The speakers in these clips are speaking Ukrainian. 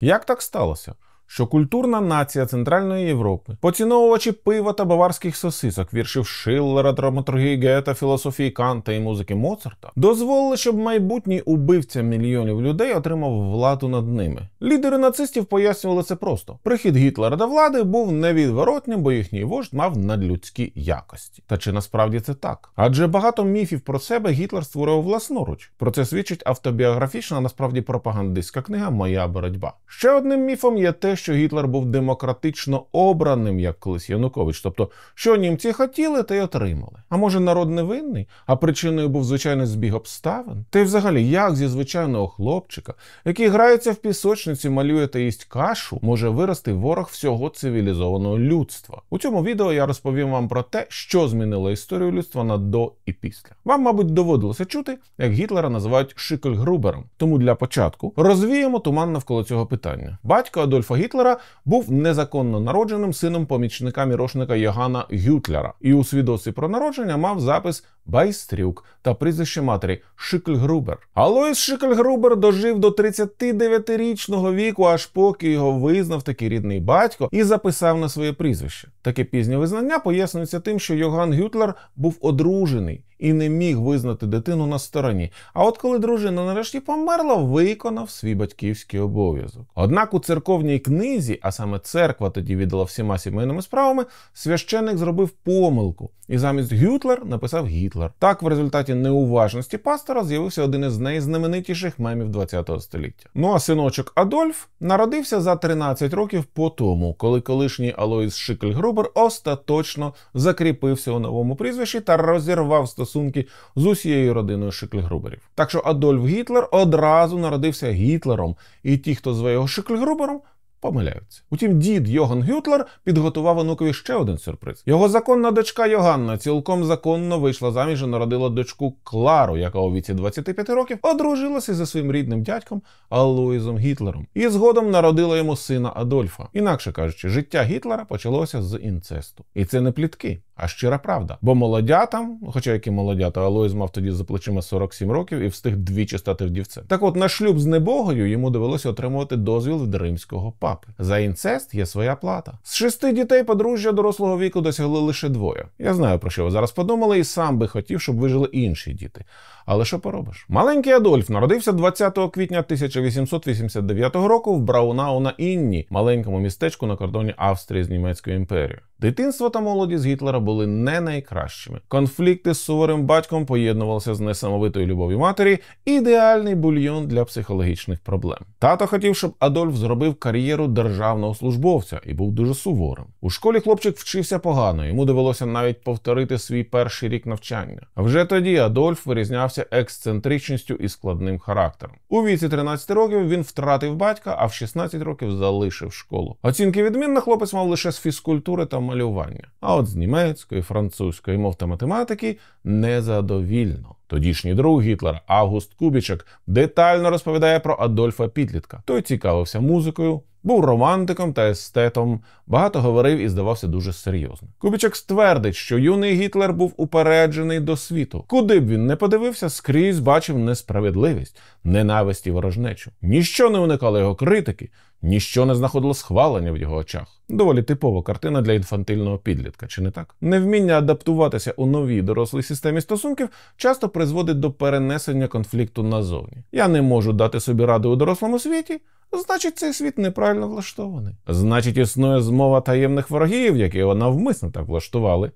Як так сталося? що культурна нація Центральної Європи, поціновувачі пива та баварських сосисок, віршів Шиллера, драматургії Гета, філософії Канта і музики Моцарта, дозволили, щоб майбутній убивця мільйонів людей отримав владу над ними. Лідери нацистів пояснювали це просто: прихід Гітлера до влади був невідворотним, бо їхній вождь мав надлюдські якості. Та чи насправді це так? Адже багато міфів про себе Гітлер створив власноруч. Про це свідчить автобіографічна, насправді пропагандистська книга Моя боротьба. Ще одним міфом є те, що Гітлер був демократично обраним, як колись Янукович. Тобто, що німці хотіли, те й отримали. А може народ не винний, а причиною був звичайний збіг обставин? Та й взагалі, як зі звичайного хлопчика, який грається в пісочниці, малює та їсть кашу, може вирости ворог всього цивілізованого людства? У цьому відео я розповім вам про те, що змінило історію людства на до і після. Вам, мабуть, доводилося чути, як Гітлера називають Шикельгрубером. Тому для початку розвіємо туман навколо цього питання. Батько Адольфа Гітлера Гітлера був незаконно народженим сином помічника мірошника Йогана Гютлера, і у свідоцтві про народження мав запис Байстрюк та прізвище матері Шикльгрубер. Алоїс Шикльгрубер дожив до 39-річного віку, аж поки його визнав такий рідний батько і записав на своє прізвище. Таке пізнє визнання пояснюється тим, що Йоган Гютлер був одружений і не міг визнати дитину на стороні. А от коли дружина нарешті померла, виконав свій батьківський обов'язок. Однак у церковній книзі, а саме церква тоді віддала всіма сімейними справами, священник зробив помилку і замість Гютлер написав Гітлер. Так, в результаті неуважності пастора з'явився один із найзнаменитіших мемів ХХ століття. Ну а синочок Адольф народився за 13 років по тому, коли колишній Алоїс Шикльгрубер остаточно закріпився у новому прізвищі та розірвав стосунки стосунки з усією родиною Шикльгруберів. Так що Адольф Гітлер одразу народився Гітлером, і ті, хто зве його Шикльгрубером, помиляються. Утім, дід Йоган Гютлер підготував онукові ще один сюрприз. Його законна дочка Йоганна цілком законно вийшла заміж і народила дочку Клару, яка у віці 25 років одружилася зі своїм рідним дядьком Алоїзом Гітлером, і згодом народила йому сина Адольфа. Інакше кажучи, життя Гітлера почалося з інцесту. І це не плітки, а щира правда. Бо молодятам, хоча які молодята, Алоїз мав тоді за плечима 47 років і встиг двічі стати вдівцем. Так, от на шлюб з небогою йому довелося отримувати дозвіл від римського папи папи. За інцест є своя плата. З шести дітей подружжя дорослого віку досягли лише двоє. Я знаю про що ви зараз подумали, і сам би хотів, щоб вижили інші діти. Але що поробиш? Маленький Адольф народився 20 квітня 1889 року в Браунау на Інні, маленькому містечку на кордоні Австрії з німецькою імперією. Дитинство та молодість Гітлера були не найкращими. Конфлікти з суворим батьком поєднувалися з несамовитою любов'ю матері, ідеальний бульйон для психологічних проблем. Тато хотів, щоб Адольф зробив кар'єру державного службовця і був дуже суворим. У школі хлопчик вчився погано, йому довелося навіть повторити свій перший рік навчання. Вже тоді Адольф вирізнявся відрізнявся ексцентричністю і складним характером. У віці 13 років він втратив батька, а в 16 років залишив школу. Оцінки відмінно хлопець мав лише з фізкультури та малювання. А от з німецької, французької мов та математики незадовільно. Тодішній друг Гітлер Август Кубічек детально розповідає про Адольфа Пітлітка. Той цікавився музикою, був романтиком та естетом, багато говорив і здавався дуже серйозним. Кубічек ствердить, що юний Гітлер був упереджений до світу. Куди б він не подивився, скрізь бачив несправедливість, ненависть і ворожнечу. Ніщо не уникало його критики. Ніщо не знаходило схвалення в його очах. Доволі типова картина для інфантильного підлітка, чи не так? Невміння адаптуватися у новій дорослій системі стосунків часто призводить до перенесення конфлікту назовні. Я не можу дати собі ради у дорослому світі. Значить, цей світ неправильно влаштований. Значить, існує змова таємних ворогів, які його навмисно так влаштували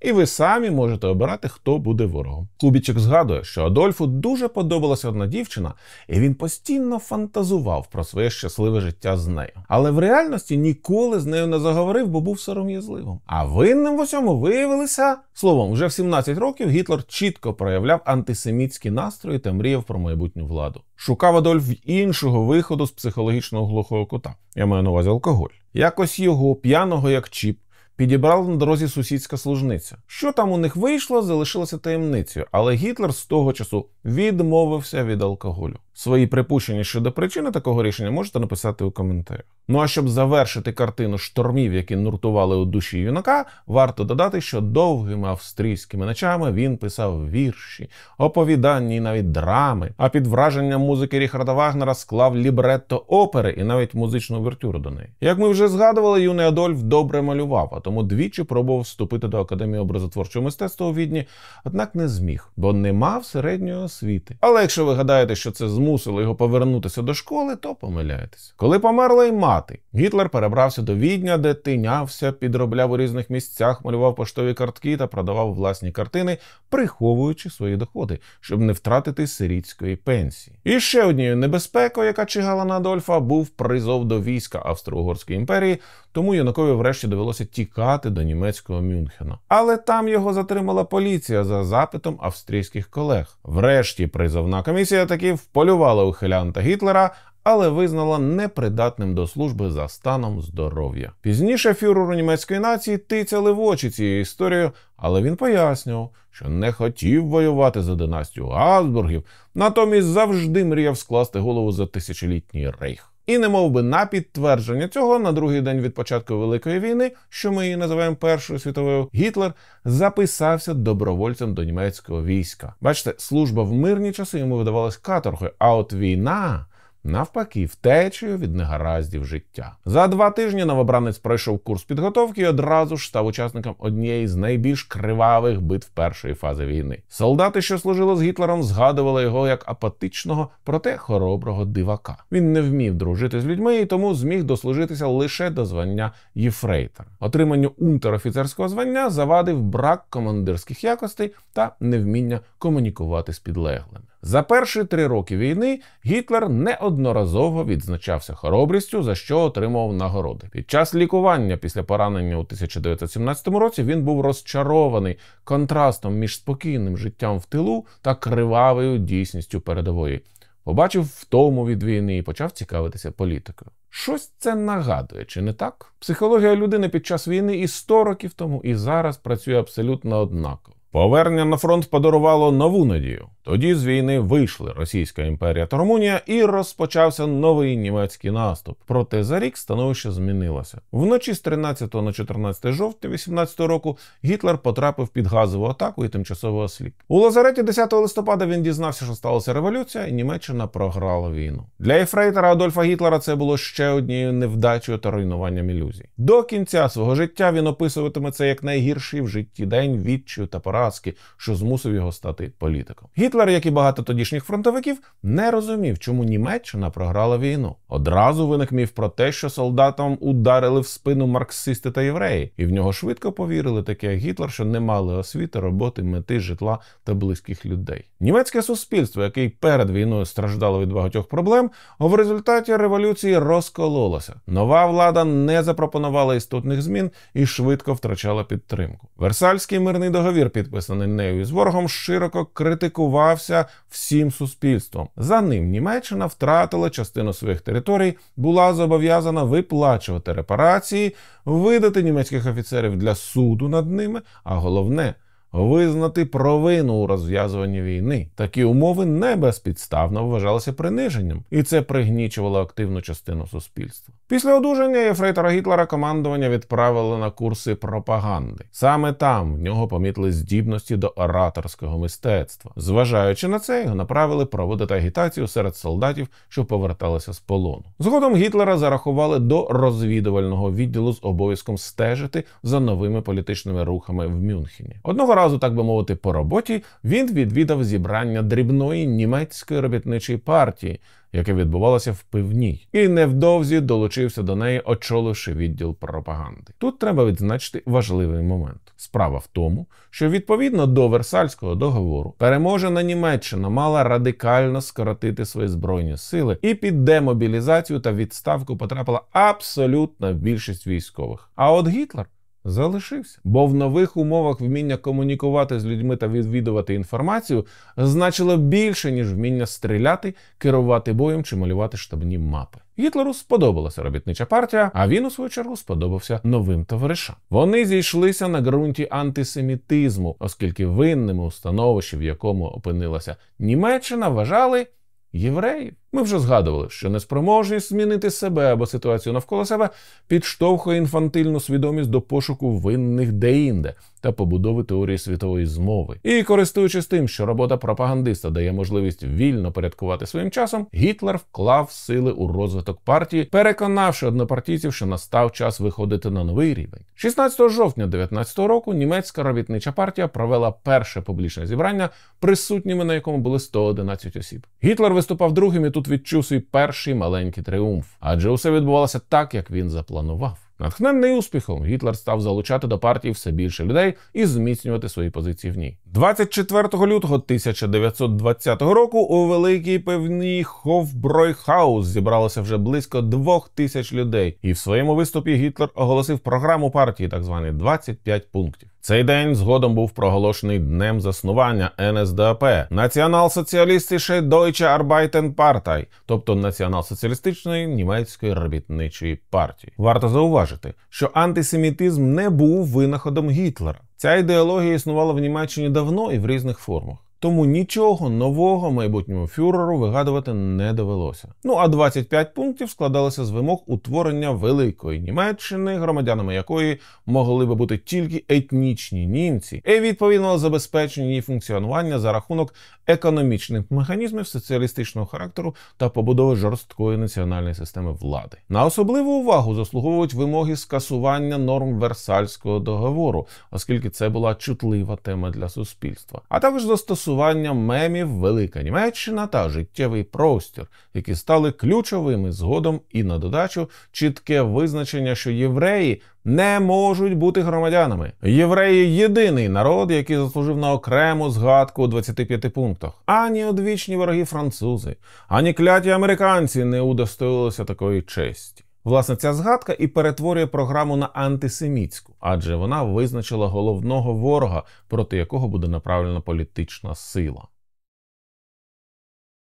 і ви самі можете обирати, хто буде ворогом. Кубічик згадує, що Адольфу дуже подобалася одна дівчина, і він постійно фантазував про своє щасливе життя з нею. Але в реальності ніколи з нею не заговорив, бо був сором'язливим. А винним в усьому виявилися словом, вже в 17 років Гітлер чітко проявляв антисемітські настрої та мріяв про майбутню владу. Шукав Адольф іншого виходу з психологічного глухого кута. Я маю на увазі алкоголь. Якось його п'яного як чіп підібрала на дорозі сусідська служниця. Що там у них вийшло, залишилося таємницею, але Гітлер з того часу відмовився від алкоголю. Свої припущення щодо причини такого рішення можете написати у коментарях. Ну а щоб завершити картину штормів, які нуртували у душі юнака, варто додати, що довгими австрійськими ночами він писав вірші, оповідання і навіть драми, а під враженням музики Ріхарда Вагнера склав лібретто опери і навіть музичну вертюру до неї. Як ми вже згадували, юний Адольф добре малював. а тому двічі пробував вступити до академії образотворчого мистецтва у відні, однак не зміг, бо не мав середньої освіти. Але якщо ви гадаєте, що це змусило його повернутися до школи, то помиляєтеся. Коли померла й мати, Гітлер перебрався до відня, де тинявся, підробляв у різних місцях, малював поштові картки та продавав власні картини, приховуючи свої доходи, щоб не втратити сирітської пенсії. І ще однією небезпекою, яка чигала на Адольфа, був призов до війська Австро-Угорської імперії. Тому юнакові врешті довелося тікати до німецького Мюнхена. Але там його затримала поліція за запитом австрійських колег. Врешті призовна комісія таки вполювала ухилянта Гітлера. Але визнала непридатним до служби за станом здоров'я. Пізніше фюреру німецької нації тицяли в очі цією історією, але він пояснював, що не хотів воювати за династію Габсбургів, натомість завжди мріяв скласти голову за тисячолітній рейх. І не мов би на підтвердження цього на другий день від початку Великої війни, що ми її називаємо Першою світовою, Гітлер записався добровольцем до німецького війська. Бачите, служба в мирні часи йому видавалась каторгою, а от війна навпаки, втечею від негараздів життя. За два тижні новобранець пройшов курс підготовки і одразу ж став учасником однієї з найбільш кривавих битв першої фази війни. Солдати, що служили з Гітлером, згадували його як апатичного, проте хороброго дивака. Він не вмів дружити з людьми і тому зміг дослужитися лише до звання єфрейтора. Отриманню унтер-офіцерського звання завадив брак командирських якостей та невміння комунікувати з підлеглим. За перші три роки війни Гітлер неодноразово відзначався хоробрістю, за що отримував нагороди. Під час лікування після поранення у 1917 році він був розчарований контрастом між спокійним життям в тилу та кривавою дійсністю передової. Побачив втому від війни і почав цікавитися політикою. Щось це нагадує, чи не так? Психологія людини під час війни і 100 років тому, і зараз працює абсолютно однаково. Повернення на фронт подарувало нову надію. Тоді з війни вийшли Російська імперія та Румунія і розпочався новий німецький наступ. Проте за рік становище змінилося. Вночі з 13 на 14 жовтня 18 року Гітлер потрапив під газову атаку і тимчасово осліп. У Лазареті 10 листопада він дізнався, що сталася революція, і Німеччина програла війну. Для ефрейтора Адольфа Гітлера це було ще однією невдачею та руйнуванням ілюзій. До кінця свого життя він описуватиме це як найгірший в житті день відчую та пора поразки, що змусив його стати політиком. Гітлер, як і багато тодішніх фронтовиків, не розумів, чому Німеччина програла війну. Одразу виник міф про те, що солдатам ударили в спину марксисти та євреї, і в нього швидко повірили, таке як Гітлер, що не мали освіти, роботи, мети, житла та близьких людей. Німецьке суспільство, яке перед війною страждало від багатьох проблем, в результаті революції розкололося. Нова влада не запропонувала істотних змін і швидко втрачала підтримку. Версальський мирний договір під підписаний нею з ворогом, широко критикувався всім суспільством. За ним Німеччина втратила частину своїх територій, була зобов'язана виплачувати репарації, видати німецьких офіцерів для суду над ними, а головне визнати провину у розв'язуванні війни. Такі умови не безпідставно вважалися приниженням, і це пригнічувало активну частину суспільства. Після одужання Єфрейтора Гітлера командування відправили на курси пропаганди. Саме там в нього помітили здібності до ораторського мистецтва. Зважаючи на це, його направили проводити агітацію серед солдатів, що поверталися з полону. Згодом Гітлера зарахували до розвідувального відділу з обов'язком стежити за новими політичними рухами в Мюнхені. Одного разу, так би мовити, по роботі він відвідав зібрання дрібної німецької робітничої партії, яке відбувалося в пивній, і невдовзі долучився до неї, очоливши відділ пропаганди. Тут треба відзначити важливий момент. Справа в тому, що відповідно до Версальського договору переможена Німеччина мала радикально скоротити свої збройні сили, і під демобілізацію та відставку потрапила абсолютна більшість військових. А от Гітлер залишився. Бо в нових умовах вміння комунікувати з людьми та відвідувати інформацію значило більше, ніж вміння стріляти, керувати боєм чи малювати штабні мапи. Гітлеру сподобалася робітнича партія, а він у свою чергу сподобався новим товаришам. Вони зійшлися на ґрунті антисемітизму, оскільки винними у становищі, в якому опинилася Німеччина, вважали євреїв. Ми вже згадували, що неспроможність змінити себе або ситуацію навколо себе підштовхує інфантильну свідомість до пошуку винних деінде та побудови теорії світової змови. І користуючись тим, що робота пропагандиста дає можливість вільно порядкувати своїм часом, Гітлер вклав сили у розвиток партії, переконавши однопартійців, що настав час виходити на новий рівень. 16 жовтня 2019 року німецька робітнича партія провела перше публічне зібрання, присутніми на якому були 111 осіб. Гітлер виступав другим і тут відчув свій перший маленький триумф, адже усе відбувалося так, як він запланував. Натхненний успіхом Гітлер став залучати до партії все більше людей і зміцнювати свої позиції в ній. 24 лютого 1920 року у великій певні Ховбройхаус зібралося вже близько двох тисяч людей, і в своєму виступі Гітлер оголосив програму партії, так звані «25 пунктів. Цей день згодом був проголошений днем заснування НСДАП Націонал-соціалістише Deutsche Arbeitenpartei, тобто Націонал-соціалістичної німецької робітничої партії. Варто зауважити, що антисемітизм не був винаходом Гітлера. Ця ідеологія існувала в Німеччині давно і в різних формах. Тому нічого нового майбутньому фюреру вигадувати не довелося. Ну а 25 пунктів складалося з вимог утворення великої Німеччини, громадянами якої могли би бути тільки етнічні німці, і відповідно забезпечення її функціонування за рахунок економічних механізмів соціалістичного характеру та побудови жорсткої національної системи влади. На особливу увагу заслуговують вимоги скасування норм Версальського договору, оскільки це була чутлива тема для суспільства, а також застосування просування мемів Велика Німеччина та життєвий простір, які стали ключовими згодом і на додачу чітке визначення, що євреї не можуть бути громадянами. Євреї єдиний народ, який заслужив на окрему згадку у 25 пунктах. Ані одвічні вороги французи, ані кляті американці не удостоїлися такої честі. Власне, ця згадка і перетворює програму на антисемітську, адже вона визначила головного ворога, проти якого буде направлена політична сила.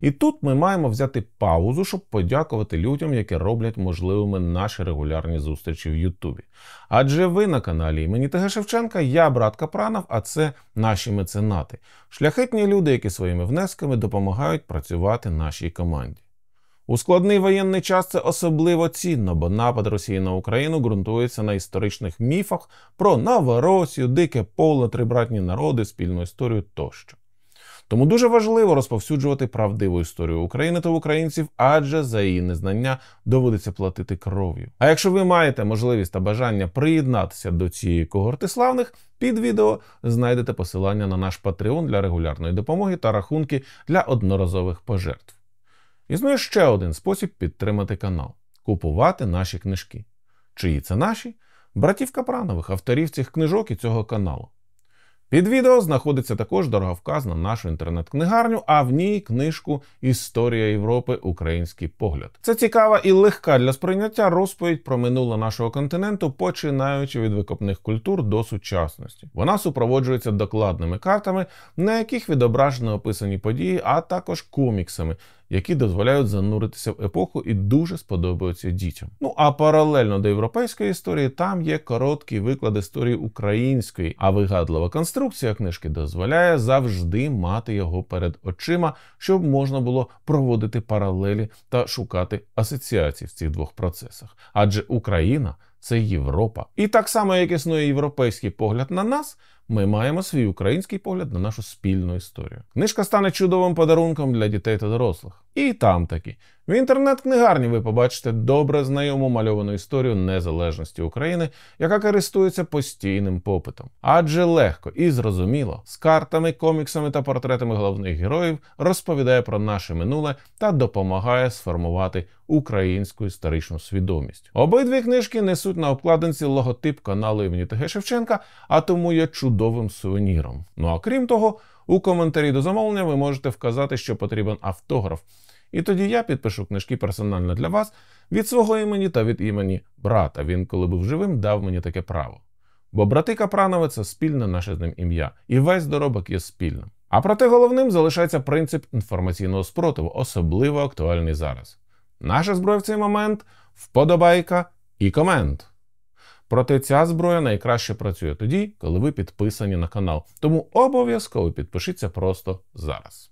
І тут ми маємо взяти паузу, щоб подякувати людям, які роблять можливими наші регулярні зустрічі в Ютубі. Адже ви на каналі імені ТГ Шевченка, я брат Капранов, а це наші меценати, шляхетні люди, які своїми внесками допомагають працювати нашій команді. У складний воєнний час це особливо цінно, бо напад Росії на Україну ґрунтується на історичних міфах про Новоросію, дике поле, трибратні народи, спільну історію тощо. Тому дуже важливо розповсюджувати правдиву історію України та українців, адже за її незнання доводиться платити кров'ю. А якщо ви маєте можливість та бажання приєднатися до цієї когорти славних, під відео знайдете посилання на наш Patreon для регулярної допомоги та рахунки для одноразових пожертв. Існує ще один спосіб підтримати канал купувати наші книжки. Чиї це наші? Братів Капранових, авторів цих книжок і цього каналу. Під відео знаходиться також дороговказ на нашу інтернет-книгарню, а в ній книжку Історія Європи, Український погляд. Це цікава і легка для сприйняття розповідь про минуле нашого континенту, починаючи від викопних культур до сучасності. Вона супроводжується докладними картами, на яких відображено описані події, а також коміксами, які дозволяють зануритися в епоху і дуже сподобаються дітям. Ну а паралельно до європейської історії там є короткий виклад історії української, а вигадлива конструкція книжки дозволяє завжди мати його перед очима, щоб можна було проводити паралелі та шукати асоціації в цих двох процесах. Адже Україна це Європа. І так само, як існує європейський погляд на нас, ми маємо свій український погляд на нашу спільну історію. Книжка стане чудовим подарунком для дітей та дорослих. І там таки в інтернет-книгарні ви побачите добре знайому мальовану історію незалежності України, яка користується постійним попитом. Адже легко і зрозуміло з картами, коміксами та портретами головних героїв розповідає про наше минуле та допомагає сформувати українську історичну свідомість. Обидві книжки несуть на обкладинці логотип каналу імені Т.Г. Шевченка, а тому є чудовим сувеніром. Ну а крім того, у коментарі до замовлення ви можете вказати, що потрібен автограф. І тоді я підпишу книжки персонально для вас від свого імені та від імені брата. Він, коли був живим, дав мені таке право. Бо брати Капранове це спільне наше з ним ім'я, і весь доробок є спільним. А проте головним залишається принцип інформаційного спротиву, особливо актуальний зараз. Наша зброя в цей момент вподобайка і комент. Проте ця зброя найкраще працює тоді, коли ви підписані на канал. Тому обов'язково підпишіться просто зараз.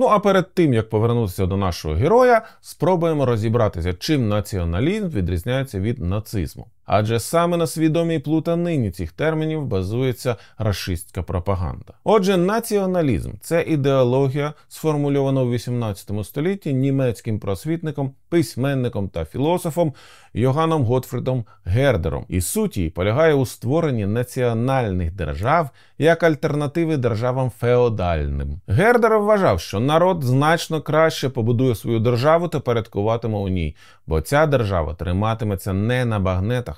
Ну а перед тим як повернутися до нашого героя, спробуємо розібратися, чим націоналізм відрізняється від нацизму адже саме на свідомій плутанині цих термінів базується рашистська пропаганда. Отже, націоналізм це ідеологія, сформульована у 18 столітті німецьким просвітником, письменником та філософом Йоганом Готфрідом Гердером, і суть її полягає у створенні національних держав як альтернативи державам феодальним. Гердер вважав, що народ значно краще побудує свою державу та порядкуватиме у ній, бо ця держава триматиметься не на багнетах.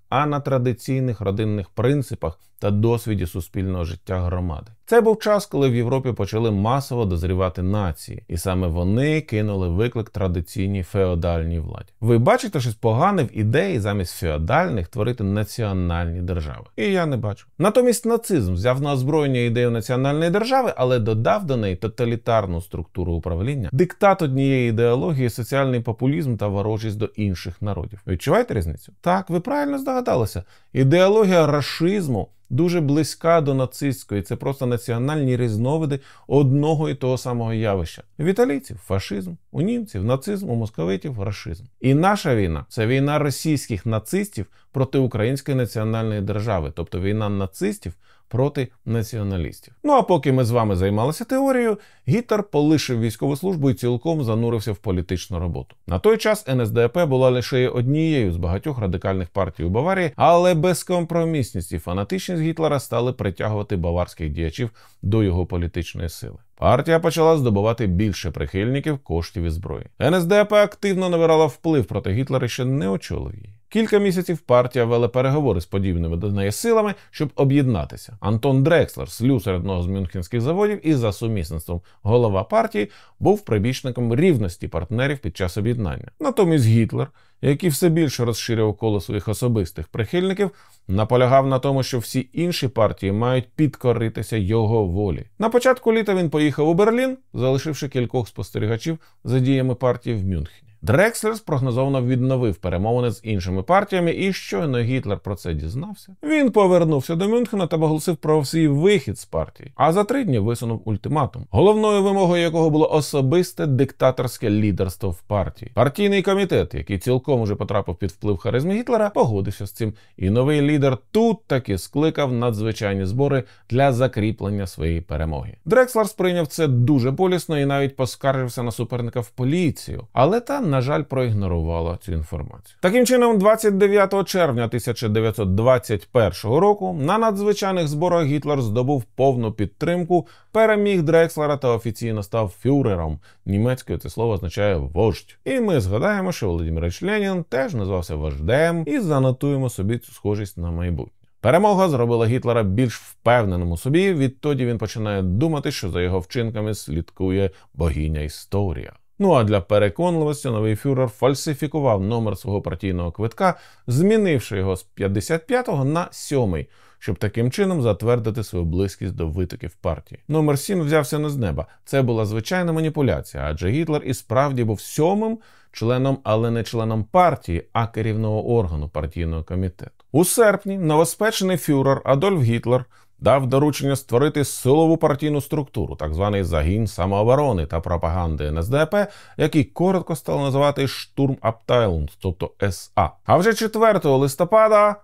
а на традиційних родинних принципах та досвіді суспільного життя громади. Це був час, коли в Європі почали масово дозрівати нації, і саме вони кинули виклик традиційній феодальній владі. Ви бачите щось погане в ідеї замість феодальних творити національні держави. І я не бачу. Натомість нацизм взяв на озброєння ідею національної держави, але додав до неї тоталітарну структуру управління, диктат однієї ідеології, соціальний популізм та ворожість до інших народів. Відчуваєте різницю? Так, ви правильно здогадалися згадалося, ідеологія расизму дуже близька до нацистської. Це просто національні різновиди одного і того самого явища. В італійців фашизм, у німців, нацизм, у московитів, рашизм. І наша війна це війна російських нацистів проти української національної держави, тобто війна нацистів проти націоналістів. Ну а поки ми з вами займалися теорією, Гітлер полишив військову службу і цілком занурився в політичну роботу. На той час НСДП була лише однією з багатьох радикальних партій у Баварії, але безкомпромісність і фанатичність Гітлера стали притягувати баварських діячів до його політичної сили. Партія почала здобувати більше прихильників коштів і зброї. НСДАП активно набирала вплив проти Гітлера ще не очолив її. Кілька місяців партія вела переговори з подібними до неї силами, щоб об'єднатися. Антон Дрекслер, слюсар одного з мюнхенських заводів і за сумісництвом голова партії, був прибічником рівності партнерів під час об'єднання. Натомість Гітлер, який все більше розширив коло своїх особистих прихильників, наполягав на тому, що всі інші партії мають підкоритися його волі. На початку літа він поїхав у Берлін, залишивши кількох спостерігачів за діями партії в Мюнхені. Дрекслер спрогнозовано відновив перемовини з іншими партіями, і щойно Гітлер про це дізнався. Він повернувся до Мюнхена та оголосив про свій вихід з партії. А за три дні висунув ультиматум, головною вимогою якого було особисте диктаторське лідерство в партії. Партійний комітет, який цілком уже потрапив під вплив харизми Гітлера, погодився з цим. І новий лідер тут таки скликав надзвичайні збори для закріплення своєї перемоги. Дрекслер сприйняв це дуже болісно і навіть поскаржився на суперника в поліцію, але та на жаль, проігнорувала цю інформацію. Таким чином, 29 червня 1921 року на надзвичайних зборах Гітлер здобув повну підтримку, переміг Дрекслера та офіційно став фюрером. Німецькою це слово означає вождь. І ми згадаємо, що Володимир Ленін теж називався вождем і занотуємо собі цю схожість на майбутнє. Перемога зробила Гітлера більш впевненим у собі. Відтоді він починає думати, що за його вчинками слідкує богиня історія. Ну а для переконливості новий фюрер фальсифікував номер свого партійного квитка, змінивши його з 55-го на 7 щоб таким чином затвердити свою близькість до витоків партії. Номер 7 взявся не з неба. Це була звичайна маніпуляція, адже Гітлер і справді був сьомим членом, але не членом партії, а керівного органу партійного комітету. У серпні новоспечений фюрер Адольф Гітлер дав доручення створити силову партійну структуру, так званий загін самооборони та пропаганди НСДП, який коротко стало називати штурм Аптайлунд, тобто СА. А вже 4 листопада.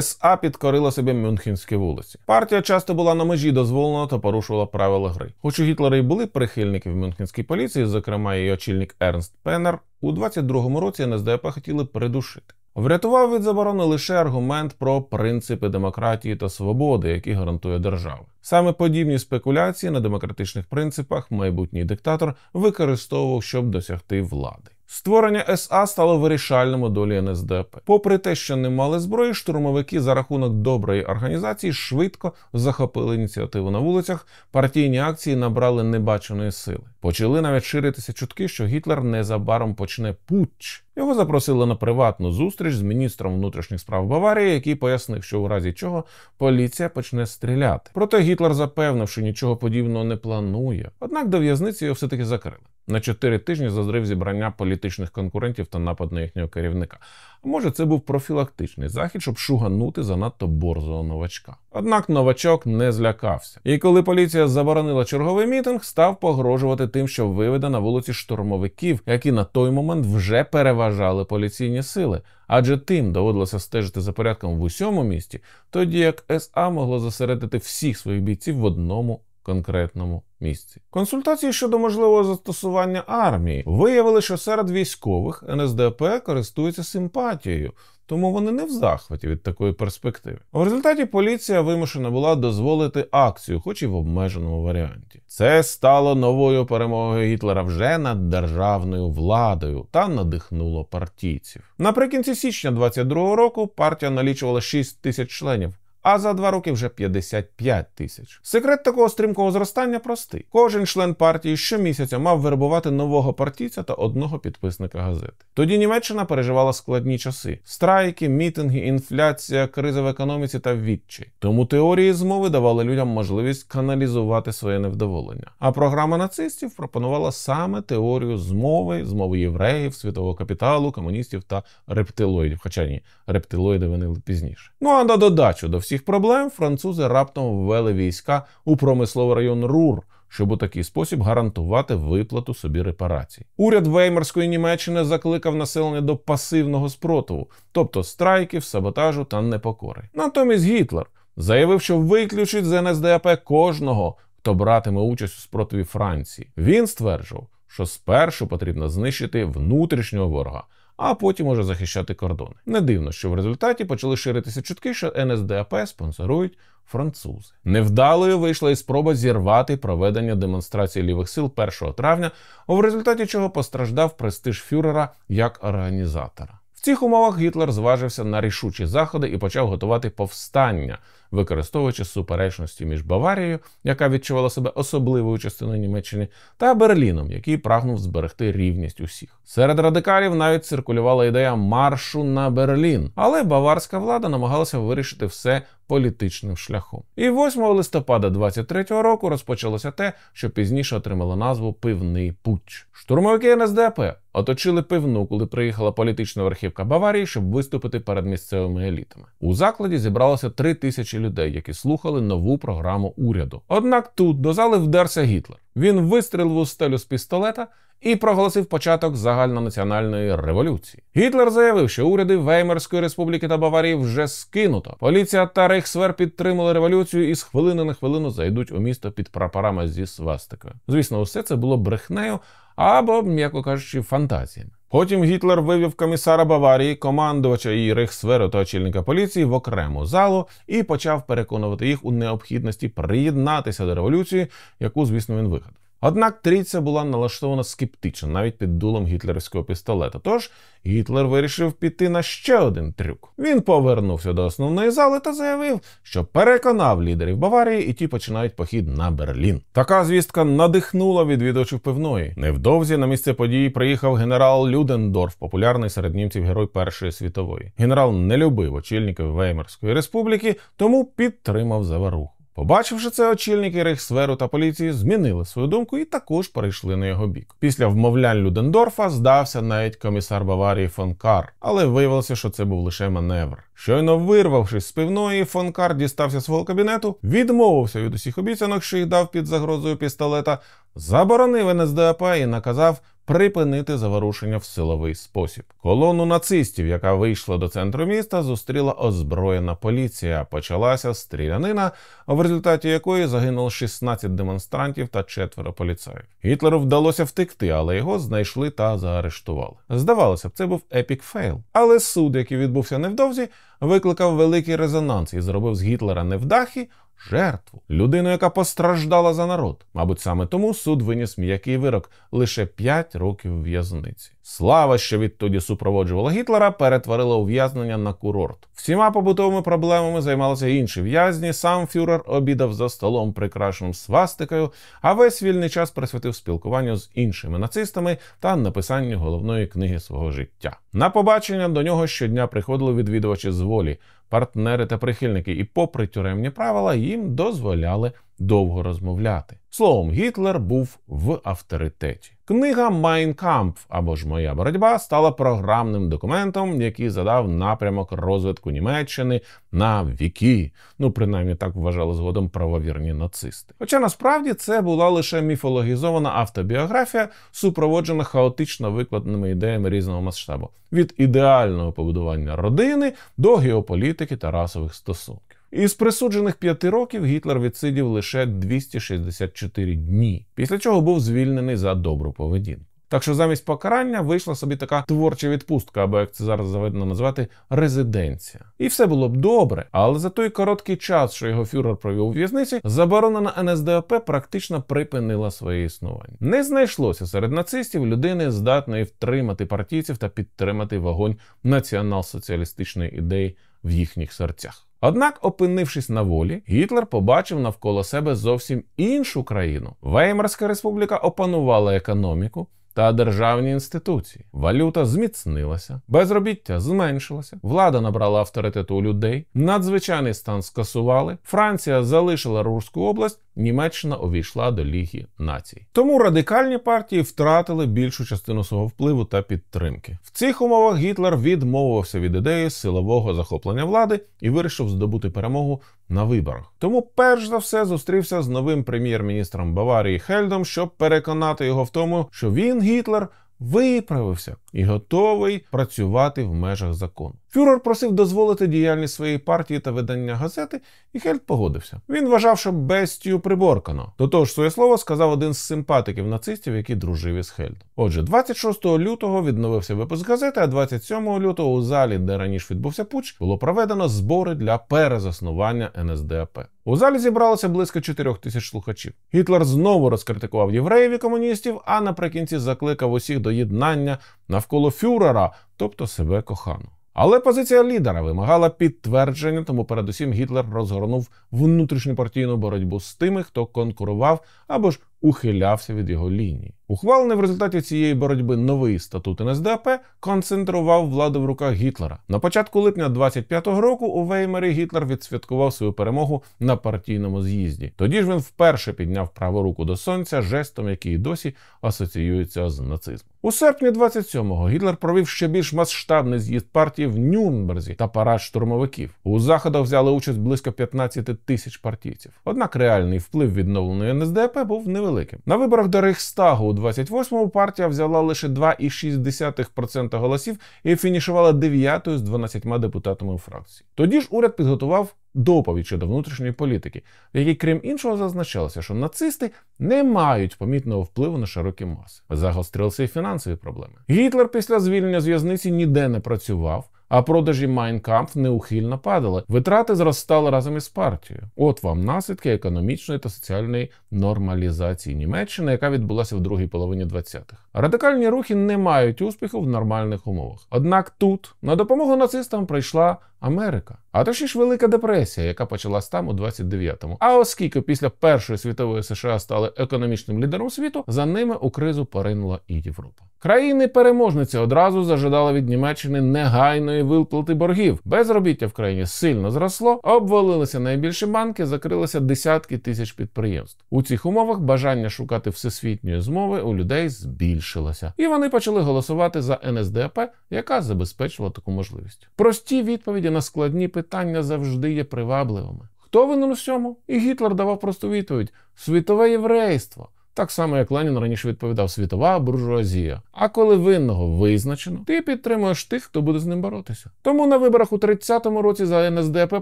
СА підкорила себе Мюнхенські вулиці. Партія часто була на межі дозволеного та порушувала правила гри. Хоч у Гітлера і були прихильники в Мюнхенській поліції, зокрема її очільник Ернст Пеннер, у 22-му році НСДАП хотіли придушити. Врятував від заборони лише аргумент про принципи демократії та свободи, які гарантує держава. Саме подібні спекуляції на демократичних принципах майбутній диктатор використовував, щоб досягти влади. Створення СА стало вирішальним у долі НСДП. Попри те, що не мали зброї, штурмовики за рахунок доброї організації швидко захопили ініціативу на вулицях. Партійні акції набрали небаченої сили. Почали навіть ширитися чутки, що Гітлер незабаром почне путч. Його запросили на приватну зустріч з міністром внутрішніх справ Баварії, який пояснив, що у разі чого поліція почне стріляти. Проте Гітлер запевнив, що нічого подібного не планує. Однак до в'язниці його все таки закрили на чотири тижні зазрив зібрання політичних конкурентів та напад на їхнього керівника. А може, це був профілактичний захід, щоб шуганути занадто борзого новачка. Однак новачок не злякався. І коли поліція заборонила черговий мітинг, став погрожувати тим, що виведе на вулиці штурмовиків, які на той момент вже переважали поліційні сили. Адже тим доводилося стежити за порядком в усьому місті, тоді як СА могло зосередити всіх своїх бійців в одному конкретному місці. Консультації щодо можливого застосування армії виявили, що серед військових НСДП користується симпатією. Тому вони не в захваті від такої перспективи. В результаті поліція вимушена була дозволити акцію, хоч і в обмеженому варіанті. Це стало новою перемогою Гітлера вже над державною владою та надихнуло партійців. Наприкінці січня 22-го року партія налічувала 6 тисяч членів а за два роки вже 55 тисяч. Секрет такого стрімкого зростання простий: кожен член партії щомісяця мав вербувати нового партійця та одного підписника газети. Тоді Німеччина переживала складні часи: страйки, мітинги, інфляція, криза в економіці та відчай. Тому теорії змови давали людям можливість каналізувати своє невдоволення. А програма нацистів пропонувала саме теорію змови, змови євреїв, світового капіталу, комуністів та рептилоїдів. Хоча ні, рептилоїди винили пізніше. Ну а на додачу до всіх цих проблем французи раптом ввели війська у промисловий район Рур. Щоб у такий спосіб гарантувати виплату собі репарацій, уряд Веймарської Німеччини закликав населення до пасивного спротиву, тобто страйків, саботажу та непокори. Натомість Гітлер заявив, що виключить з НСДАП кожного, хто братиме участь у спротиві Франції. Він стверджував, що спершу потрібно знищити внутрішнього ворога а потім уже захищати кордони. Не дивно, що в результаті почали ширитися чутки, що НСДАП спонсорують французи. Невдалою вийшла і спроба зірвати проведення демонстрації лівих сил 1 травня, в результаті чого постраждав престиж фюрера як організатора. В цих умовах Гітлер зважився на рішучі заходи і почав готувати повстання використовуючи суперечності між Баварією, яка відчувала себе особливою частиною Німеччини, та Берліном, який прагнув зберегти рівність усіх. Серед радикалів навіть циркулювала ідея маршу на Берлін, але баварська влада намагалася вирішити все. Політичним шляхом. І 8 листопада 23-го року розпочалося те, що пізніше отримало назву Пивний Путч. Штурмовики НСДП оточили пивну, коли приїхала політична верхівка Баварії, щоб виступити перед місцевими елітами. У закладі зібралося 3 тисячі людей, які слухали нову програму уряду. Однак тут до зали вдерся Гітлер. Він вистрілив у стелю з пістолета і проголосив початок загальнонаціональної революції. Гітлер заявив, що уряди Веймарської республіки та Баварії вже скинуто. Поліція та Рейхсвер підтримали революцію і з хвилини на хвилину зайдуть у місто під прапорами зі свастикою. Звісно, усе це було брехнею або, м'яко кажучи, фантазіями. Потім Гітлер вивів комісара Баварії, командувача і рейхсверу та очільника поліції в окрему залу і почав переконувати їх у необхідності приєднатися до революції, яку, звісно, він вигадав. Однак трійця була налаштована скептично навіть під дулом гітлерівського пістолета. Тож Гітлер вирішив піти на ще один трюк. Він повернувся до основної зали та заявив, що переконав лідерів Баварії, і ті починають похід на Берлін. Така звістка надихнула відвідувачів пивної. Невдовзі на місце події приїхав генерал Людендорф, популярний серед німців герой Першої світової. Генерал не любив очільників Веймарської республіки, тому підтримав заваруху. Побачивши це, очільники рейхсверу та поліції змінили свою думку і також перейшли на його бік. Після вмовлянь Людендорфа здався навіть комісар Баварії фон Кар, але виявилося, що це був лише маневр. Щойно вирвавшись з пивної, фон Кар дістався свого кабінету, відмовився від усіх обіцянок, що їх дав під загрозою пістолета, заборонив НСДАП і наказав припинити заворушення в силовий спосіб. Колону нацистів, яка вийшла до центру міста, зустріла озброєна поліція. Почалася стрілянина, в результаті якої загинуло 16 демонстрантів та четверо поліцаїв. Гітлеру вдалося втекти, але його знайшли та заарештували. Здавалося б, це був епік фейл. Але суд, який відбувся невдовзі, викликав великий резонанс і зробив з Гітлера невдахи жертву, людину, яка постраждала за народ. Мабуть, саме тому суд виніс м'який вирок лише 5 років в'язниці. Слава, що відтоді супроводжувала Гітлера, перетворила ув'язнення на курорт. Всіма побутовими проблемами займалися інші в'язні. Сам фюрер обідав за столом, прикрашеним свастикою, а весь вільний час присвятив спілкуванню з іншими нацистами та написанню головної книги свого життя. На побачення до нього щодня приходили відвідувачі з волі партнери та прихильники, і попри тюремні правила їм дозволяли довго розмовляти. Словом, Гітлер був в авторитеті. Книга «Майн Кампф» або ж Моя боротьба стала програмним документом, який задав напрямок розвитку Німеччини на віки. Ну, принаймні так вважали згодом правовірні нацисти. Хоча насправді це була лише міфологізована автобіографія, супроводжена хаотично викладеними ідеями різного масштабу від ідеального побудування родини до геополітики та расових стосунків. Із присуджених п'яти років Гітлер відсидів лише 264 дні, після чого був звільнений за добру поведінку. Так що замість покарання вийшла собі така творча відпустка, або як це зараз заведено назвати, резиденція. І все було б добре, але за той короткий час, що його фюрер провів у в'язниці, заборонена на НСДАП практично припинила своє існування. Не знайшлося серед нацистів людини, здатної втримати партійців та підтримати вогонь націонал-соціалістичної ідеї в їхніх серцях. Однак, опинившись на волі, Гітлер побачив навколо себе зовсім іншу країну. Веймарська республіка опанувала економіку. Та державні інституції. Валюта зміцнилася, безробіття зменшилося, влада набрала авторитету у людей, надзвичайний стан скасували, Франція залишила Рурську область Німеччина увійшла до Ліги націй. Тому радикальні партії втратили більшу частину свого впливу та підтримки. В цих умовах Гітлер відмовився від ідеї силового захоплення влади і вирішив здобути перемогу на виборах. Тому, перш за все, зустрівся з новим прем'єр-міністром Баварії Хельдом, щоб переконати його в тому, що він Гітлер виправився і готовий працювати в межах закону. Фюрер просив дозволити діяльність своєї партії та видання газети, і Хельт погодився. Він вважав, що бестію приборкано. До того ж, своє слово сказав один з симпатиків нацистів, який дружив із Хельтом. Отже, 26 лютого відновився випуск газети, а 27 лютого у залі, де раніше відбувся пуч, було проведено збори для перезаснування НСДАП. У залі зібралося близько 4 тисяч слухачів. Гітлер знову розкритикував євреїв і комуністів, а наприкінці закликав усіх до єднання навколо фюрера, тобто себе кохану. Але позиція лідера вимагала підтвердження, тому передусім Гітлер розгорнув внутрішню партійну боротьбу з тими, хто конкурував або ж ухилявся від його лінії. Ухвалений в результаті цієї боротьби новий статут НСДАП концентрував владу в руках Гітлера. На початку липня 25-го року у Веймері Гітлер відсвяткував свою перемогу на партійному з'їзді. Тоді ж він вперше підняв праву руку до сонця жестом, який досі асоціюється з нацизмом. У серпні 27-го Гітлер провів ще більш масштабний з'їзд партії в Нюрнберзі та парад штурмовиків. У заходах взяли участь близько 15 тисяч партійців. Однак реальний вплив відновленої НСДАП був невеликий невеликим. На виборах до Рейхстагу у 28-му партія взяла лише 2,6% голосів і фінішувала 9-ю з 12 депутатами у фракції. Тоді ж уряд підготував доповідь щодо внутрішньої політики, в якій, крім іншого, зазначалося, що нацисти не мають помітного впливу на широкі маси. Загострилися і фінансові проблеми. Гітлер після звільнення з в'язниці ніде не працював а продажі Майнкамф неухильно падали. Витрати зростали разом із партією. От вам наслідки економічної та соціальної нормалізації Німеччини, яка відбулася в другій половині 20-х. Радикальні рухи не мають успіху в нормальних умовах. Однак тут на допомогу нацистам прийшла. Америка. А то ще ж Велика депресія, яка почалась там у 29-му. А оскільки після Першої світової США стали економічним лідером світу, за ними у кризу поринула і Європа. Країни-переможниці одразу зажадали від Німеччини негайної виплати боргів. Безробіття в країні сильно зросло, обвалилися найбільші банки, закрилися десятки тисяч підприємств. У цих умовах бажання шукати всесвітньої змови у людей збільшилося, і вони почали голосувати за НСДП, яка забезпечила таку можливість. Прості відповіді на складні питання завжди є привабливими. Хто винен у всьому? І Гітлер давав просту відповідь: світове єврейство. Так само, як Ленін раніше відповідав світова буржуазія. А коли винного визначено, ти підтримуєш тих, хто буде з ним боротися. Тому на виборах у 30-му році за НСДП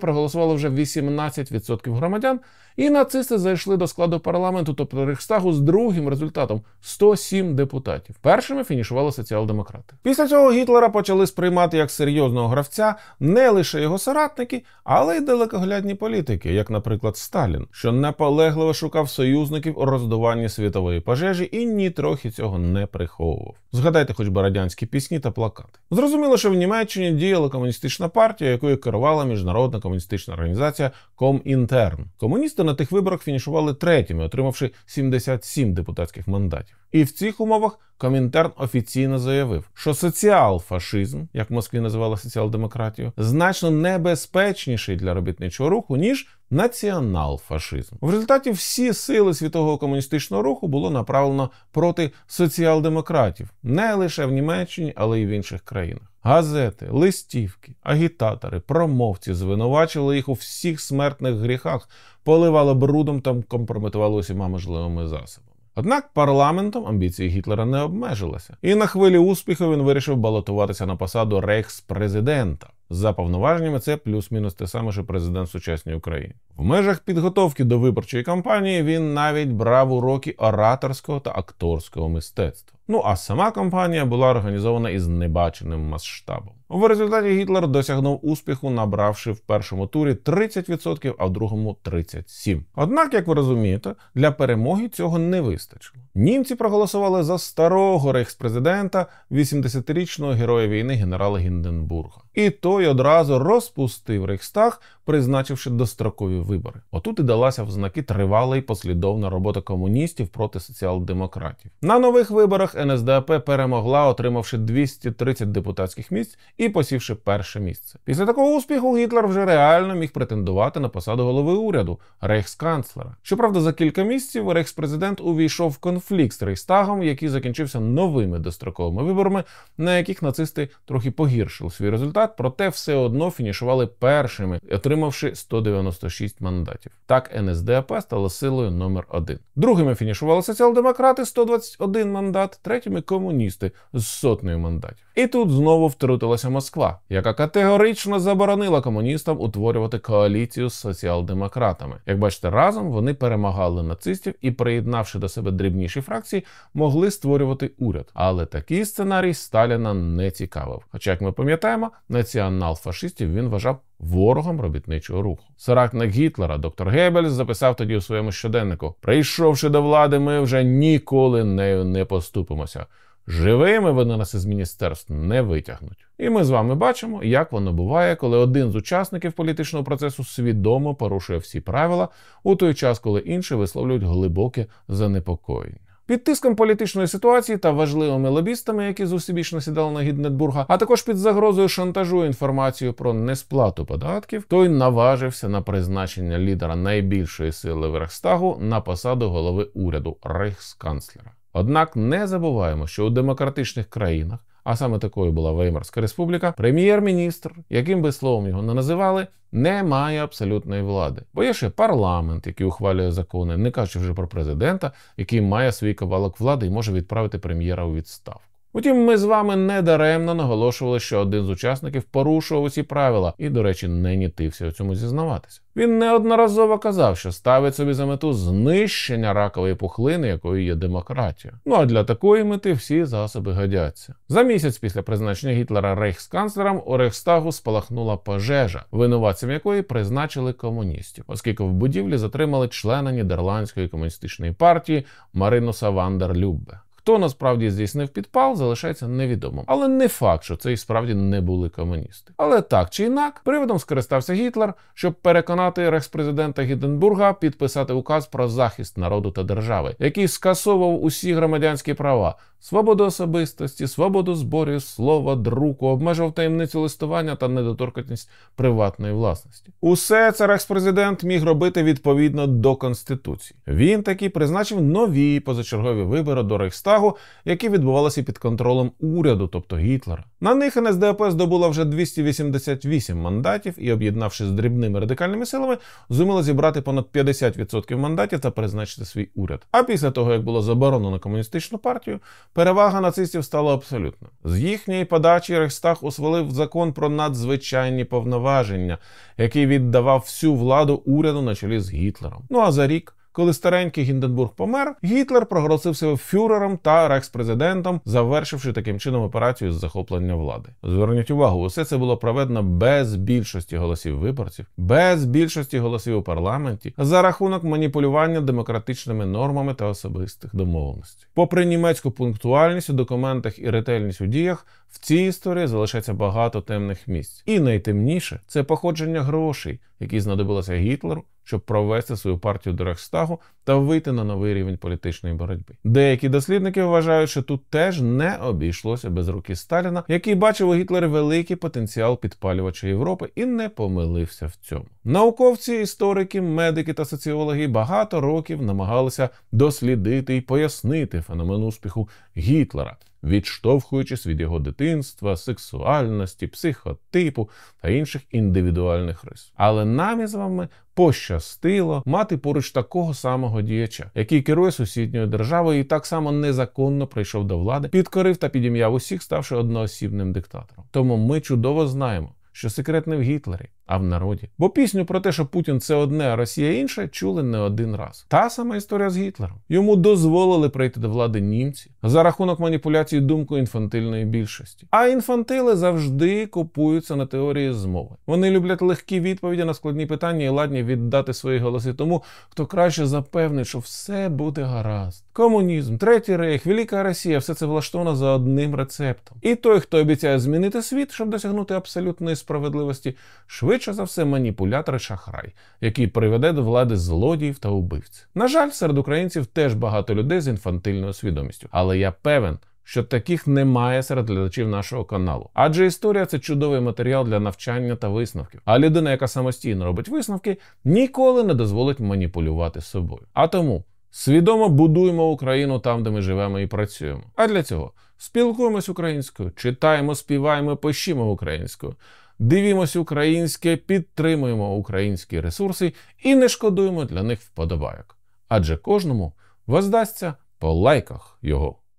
проголосувало вже 18% громадян, і нацисти зайшли до складу парламенту, тобто Рейхстагу, з другим результатом 107 депутатів. Першими фінішували соціал-демократи. Після цього Гітлера почали сприймати як серйозного гравця не лише його соратники, але й далекоглядні політики, як, наприклад, Сталін, що наполегливо шукав союзників у роздуванні світової пожежі і нітрохи цього не приховував. Згадайте, хоч би радянські пісні та плакати. Зрозуміло, що в Німеччині діяла комуністична партія, якою керувала міжнародна комуністична організація Комінтерн. Комуністи на тих виборах фінішували третіми, отримавши 77 депутатських мандатів. І в цих умовах Комінтерн офіційно заявив, що соціал-фашизм, як в Москві називали соціал-демократію, значно небезпечніший для робітничого руху ніж націонал-фашизм. В результаті всі сили світового комуністичного руху було направлено проти соціал-демократів не лише в Німеччині, але й в інших країнах. Газети, листівки, агітатори, промовці звинувачували їх у всіх смертних гріхах, поливали брудом та компрометували усіма можливими засобами. Однак парламентом амбіції Гітлера не обмежилися, і на хвилі успіху він вирішив балотуватися на посаду рейхспрезидента. За повноваженнями це плюс-мінус те саме, що президент сучасній України. В межах підготовки до виборчої кампанії він навіть брав уроки ораторського та акторського мистецтва. Ну а сама кампанія була організована із небаченим масштабом. В результаті Гітлер досягнув успіху, набравши в першому турі 30%, а в другому 37%. Однак, як ви розумієте, для перемоги цього не вистачило. Німці проголосували за старого рейхспрезидента, 80-річного героя війни генерала Гінденбурга і той одразу розпустив Рейхстаг призначивши дострокові вибори. Отут і далася в знаки тривала і послідовна робота комуністів проти соціал-демократів. На нових виборах НСДАП перемогла, отримавши 230 депутатських місць і посівши перше місце. Після такого успіху Гітлер вже реально міг претендувати на посаду голови уряду рейхсканцлера. Щоправда, за кілька місяців рейхспрезидент увійшов в конфлікт з рейхстагом, який закінчився новими достроковими виборами, на яких нацисти трохи погіршили свій результат, проте все одно фінішували першими. отримали отримавши 196 мандатів. Так НСДАП стало силою номер один. Другими фінішували соціал-демократи 121 мандат, третіми комуністи з сотнею мандатів. І тут знову втрутилася Москва, яка категорично заборонила комуністам утворювати коаліцію з соціал-демократами. Як бачите, разом вони перемагали нацистів і, приєднавши до себе дрібніші фракції, могли створювати уряд. Але такий сценарій Сталіна не цікавив. Хоча, як ми пам'ятаємо, націонал-фашистів він вважав ворогом робіт робітничого руху. Саракник Гітлера, доктор Геббельс, записав тоді у своєму щоденнику: прийшовши до влади, ми вже ніколи нею не поступимося. Живими вони нас із міністерств не витягнуть. І ми з вами бачимо, як воно буває, коли один з учасників політичного процесу свідомо порушує всі правила у той час, коли інші висловлюють глибоке занепокоєння. Під тиском політичної ситуації та важливими лобістами, які зусібічно сідали на Гіднетбурга, а також під загрозою шантажу інформацію про несплату податків, той наважився на призначення лідера найбільшої сили Верхстагу на посаду голови уряду рейхсканцлера. Однак не забуваємо, що у демократичних країнах а саме такою була Веймарська республіка, прем'єр-міністр, яким би словом його не називали, не має абсолютної влади. Бо є ще парламент, який ухвалює закони, не кажучи вже про президента, який має свій кавалок влади і може відправити прем'єра у відставку. Утім, ми з вами недаремно наголошували, що один з учасників порушував усі правила і, до речі, не нітився у цьому зізнаватися. Він неодноразово казав, що ставить собі за мету знищення ракової пухлини, якою є демократія. Ну а для такої мети всі засоби годяться. За місяць після призначення Гітлера рейхсканцлером у Рейхстагу спалахнула пожежа, винуватцем якої призначили комуністів, оскільки в будівлі затримали члена нідерландської комуністичної партії Маринуса Вандер Люббе. Хто насправді здійснив підпал, залишається невідомим. Але не факт, що це і справді не були комуністи. Але так чи інак, приводом скористався Гітлер, щоб переконати рекспрезидента Гіденбурга підписати указ про захист народу та держави, який скасовував усі громадянські права. Свободу особистості, свободу зборів, слова, друку, обмежував таємницю листування та недоторканність приватної власності. Усе це рекспрезидент міг робити відповідно до конституції. Він таки призначив нові позачергові вибори до Рейхстагу Рейхстагу, які відбувалися під контролем уряду, тобто Гітлера. На них НСДАП здобула вже 288 мандатів і, об'єднавшись з дрібними радикальними силами, зуміла зібрати понад 50% мандатів та призначити свій уряд. А після того, як було заборонено комуністичну партію, перевага нацистів стала абсолютною. З їхньої подачі Рейхстаг усвалив закон про надзвичайні повноваження, який віддавав всю владу уряду на чолі з Гітлером. Ну а за рік. Коли старенький Гінденбург помер, Гітлер проголосився фюрером та рекспрезидентом, завершивши таким чином операцію з захоплення влади. Зверніть увагу, усе це було проведено без більшості голосів виборців, без більшості голосів у парламенті, за рахунок маніпулювання демократичними нормами та особистих домовленостей. Попри німецьку пунктуальність у документах і ретельність у діях, в цій історії залишається багато темних місць. І найтемніше це походження грошей який знадобилася Гітлеру, щоб провести свою партію до Рейхстагу та вийти на новий рівень політичної боротьби. Деякі дослідники вважають, що тут теж не обійшлося без руки Сталіна, який бачив у Гітлері великий потенціал підпалювача Європи і не помилився в цьому. Науковці, історики, медики та соціологи багато років намагалися дослідити і пояснити феномен успіху Гітлера відштовхуючись від його дитинства, сексуальності, психотипу та інших індивідуальних рис. Але нам із вами пощастило мати поруч такого самого діяча, який керує сусідньою державою і так само незаконно прийшов до влади, підкорив та підім'яв усіх, ставши одноосібним диктатором. Тому ми чудово знаємо, що секрет не в Гітлері а в народі. Бо пісню про те, що Путін це одне, а Росія інше, чули не один раз. Та сама історія з Гітлером. Йому дозволили прийти до влади німці за рахунок маніпуляції думкою інфантильної більшості. А інфантили завжди купуються на теорії змови. Вони люблять легкі відповіді на складні питання і ладні віддати свої голоси тому, хто краще запевнить, що все буде гаразд. Комунізм, третій рейх, Велика Росія все це влаштовано за одним рецептом. І той, хто обіцяє змінити світ, щоб досягнути абсолютної справедливості, швидше. Швидше за все, маніпулятор і шахрай, який приведе до влади злодіїв та убивців. На жаль, серед українців теж багато людей з інфантильною свідомістю, але я певен. Що таких немає серед глядачів нашого каналу, адже історія це чудовий матеріал для навчання та висновків. А людина, яка самостійно робить висновки, ніколи не дозволить маніпулювати собою. А тому свідомо будуємо Україну там, де ми живемо і працюємо. А для цього спілкуємось українською, читаємо, співаємо, пишімо українською дивімось українське, підтримуємо українські ресурси і не шкодуємо для них вподобайок. Адже кожному воздасться по лайках його.